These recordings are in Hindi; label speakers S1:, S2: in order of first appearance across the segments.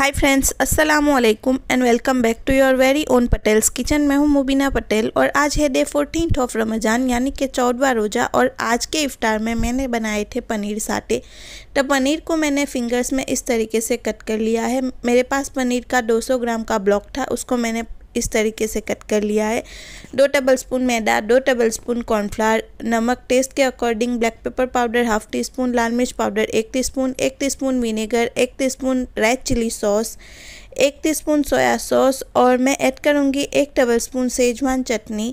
S1: हाय फ्रेंड्स अस्सलाम वालेकुम and welcome back to your very own Patel's kitchen मैं हूं मुबीना पटेल और आज है डे फोर्टीन ऑफ रमज़ान यानी कि चौदवा रोज़ा और आज के इफ्तार में मैंने बनाए थे पनीर साटे तो पनीर को मैंने फिंगर्स में इस तरीके से कट कर लिया है मेरे पास पनीर का 200 ग्राम का ब्लॉक था उसको मैंने इस तरीके से कट कर लिया है दो टेबल स्पून मैदा दो टेबल स्पून कॉर्नफ्लावर नमक टेस्ट के according black pepper powder half teaspoon लाल मिर्च पाउडर एक टी स्पून एक टी स्पून विनेगर एक teaspoon red chilli sauce एक टी स्पून सोया सॉस और मैं ऐड करूँगी एक टेबल स्पून सेजवान चटनी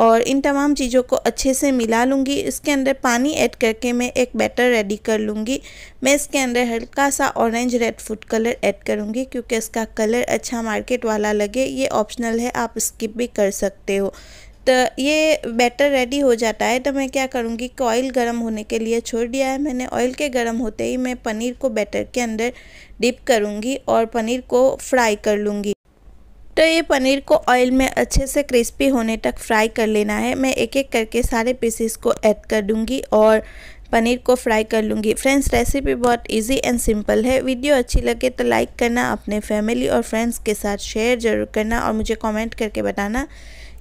S1: और इन तमाम चीज़ों को अच्छे से मिला लूँगी इसके अंदर पानी ऐड करके मैं एक बैटर रेडी कर लूँगी मैं इसके अंदर हल्का सा orange red food colour add करूँगी क्योंकि इसका कलर अच्छा मार्केट वाला लगे ये ऑप्शनल है आप स्किप भी कर सकते हो तो ये बैटर रेडी हो जाता है तो मैं क्या करूँगी कि ऑयल गर्म होने के लिए छोड़ दिया है मैंने ऑयल के गर्म होते ही मैं पनीर को बैटर के अंदर डिप करूँगी और पनीर को फ्राई कर लूँगी तो ये पनीर को ऑयल में अच्छे से क्रिस्पी होने तक फ्राई कर लेना है मैं एक एक करके सारे पीसेस को ऐड कर दूँगी और पनीर को फ्राई कर लूँगी फ्रेंड्स रेसिपी बहुत इजी एंड सिंपल है वीडियो अच्छी लगे तो लाइक करना अपने फैमिली और फ्रेंड्स के साथ शेयर ज़रूर करना और मुझे कमेंट करके बताना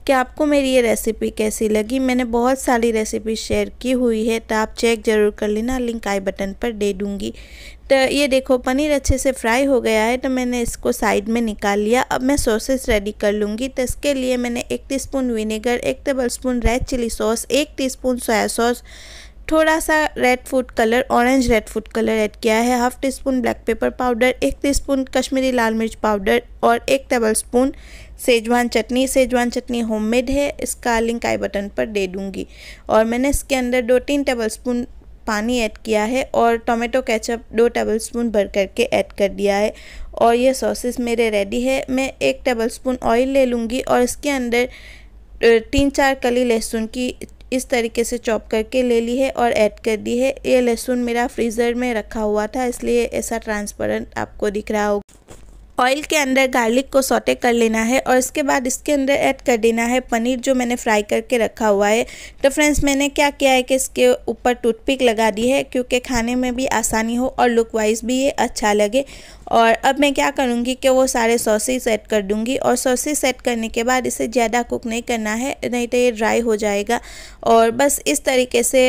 S1: कि आपको मेरी ये रेसिपी कैसी लगी मैंने बहुत सारी रेसिपी शेयर की हुई है तो आप चेक ज़रूर कर लेना लिंक आई बटन पर दे दूँगी तो ये देखो पनीर अच्छे से फ्राई हो गया है तो मैंने इसको साइड में निकाल लिया अब मैं सॉसेस रेडी कर लूँगी तो इसके लिए मैंने एक टीस्पून विनेगर एक tablespoon red chilli sauce एक टीस्पून सोया सॉस थोड़ा सा red food colour orange red food colour add किया है half teaspoon black pepper powder एक टी स्पून कश्मीरी लाल मिर्च पाउडर और एक tablespoon Schezwan chutney Schezwan chutney homemade है इसका लिंक आई बटन पर दे दूँगी और मैंने इसके अंदर दो तीन टेबल स्पून पानी ऐड किया है और टोमेटो केचप दो टेबल स्पून भर करके ऐड कर दिया है और ये सॉसेस मेरे रेडी है मैं एक टेबल स्पून ऑयल ले लूँगी और इसके अंदर तीन चार कली लहसुन की इस तरीके से चॉप करके ले ली है और ऐड कर दी है ये लहसुन मेरा फ्रीज़र में रखा हुआ था इसलिए ऐसा ट्रांसपेरेंट आपको दिख रहा होगा ऑयल के अंदर गार्लिक को सोटे कर लेना है और इसके बाद इसके अंदर ऐड कर देना है पनीर जो मैंने फ्राई करके रखा हुआ है तो फ्रेंड्स मैंने क्या किया है कि इसके ऊपर टूथपिक लगा दी है क्योंकि खाने में भी आसानी हो और लुक वाइज भी ये अच्छा लगे और अब मैं क्या करूँगी कि वो सारे सॉसेस ऐड कर दूँगी और सॉसेस ऐड करने के बाद इसे ज़्यादा कुक नहीं करना है नहीं तो ये ड्राई हो जाएगा और बस इस तरीके से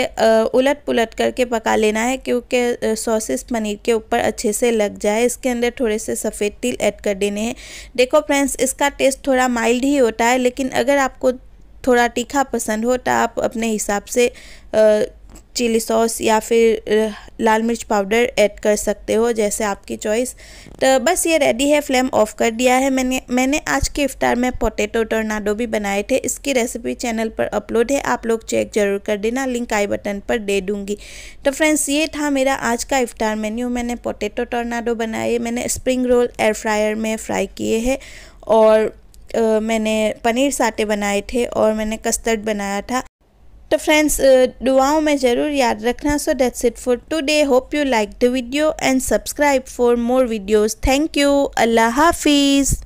S1: उलट पुलट करके पका लेना है क्योंकि सॉसेस पनीर के ऊपर अच्छे से लग जाए इसके अंदर थोड़े से सफ़ेद तिल ऐड कर देने हैं देखो फ्रेंड्स इसका टेस्ट थोड़ा माइल्ड ही होता है लेकिन अगर आपको थोड़ा तीखा पसंद हो तो आप अपने हिसाब से आ, चिली सॉस या फिर लाल मिर्च पाउडर ऐड कर सकते हो जैसे आपकी चॉइस तो बस ये रेडी है फ्लेम ऑफ कर दिया है मैंने मैंने आज के इफ्तार में पोटैटो टोर्नाडो भी बनाए थे इसकी रेसिपी चैनल पर अपलोड है आप लोग चेक ज़रूर कर देना लिंक आई बटन पर दे दूँगी तो फ्रेंड्स ये था मेरा आज का इफ्तार मेन्यू मैंने पोटैटो टोर्नाडो बनाए मैंने स्प्रिंग रोल एयर फ्रायर में फ्राई किए हैं और Uh, मैंने पनीर साटे बनाए थे और मैंने कस्टर्ड बनाया था तो फ्रेंड्स दुआओं में ज़रूर याद रखना so that's it for today hope you like the video and subscribe for more videos thank you अल्लाह हाफिज़